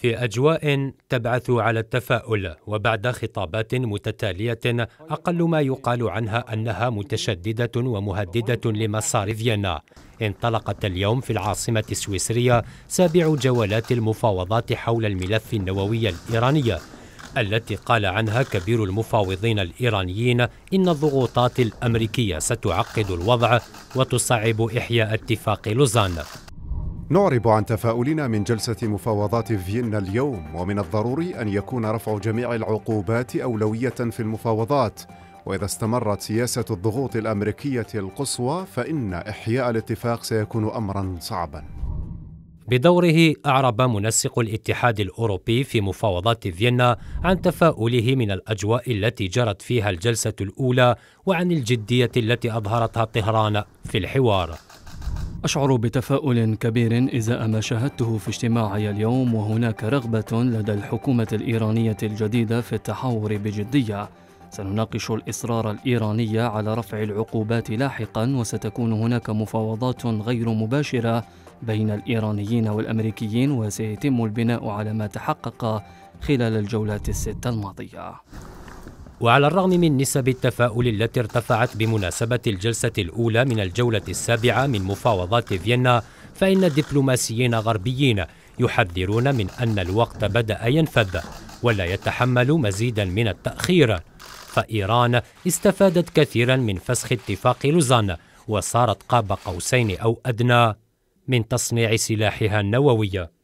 في اجواء تبعث على التفاؤل وبعد خطابات متتاليه اقل ما يقال عنها انها متشدده ومهدده لمسار فيينا انطلقت اليوم في العاصمه السويسريه سابع جولات المفاوضات حول الملف النووي الايراني التي قال عنها كبير المفاوضين الايرانيين ان الضغوطات الامريكيه ستعقد الوضع وتصعب احياء اتفاق لوزان نعرب عن تفاؤلنا من جلسة مفاوضات فيينا اليوم ومن الضروري أن يكون رفع جميع العقوبات أولوية في المفاوضات وإذا استمرت سياسة الضغوط الأمريكية القصوى فإن إحياء الاتفاق سيكون أمرا صعبا بدوره أعرب منسق الاتحاد الأوروبي في مفاوضات فيينا عن تفاؤله من الأجواء التي جرت فيها الجلسة الأولى وعن الجدية التي أظهرتها طهران في الحوار أشعر بتفاؤل كبير إزاء ما شاهدته في اجتماعي اليوم وهناك رغبة لدى الحكومة الإيرانية الجديدة في التحاور بجدية سنناقش الإصرار الإيراني على رفع العقوبات لاحقا وستكون هناك مفاوضات غير مباشرة بين الإيرانيين والأمريكيين وسيتم البناء على ما تحقق خلال الجولات الستة الماضية وعلى الرغم من نسب التفاؤل التي ارتفعت بمناسبة الجلسة الأولى من الجولة السابعة من مفاوضات فيينا فإن دبلوماسيين غربيين يحذرون من أن الوقت بدأ ينفذ ولا يتحمل مزيدا من التأخير فإيران استفادت كثيرا من فسخ اتفاق لوزان وصارت قاب قوسين أو أدنى من تصنيع سلاحها النووي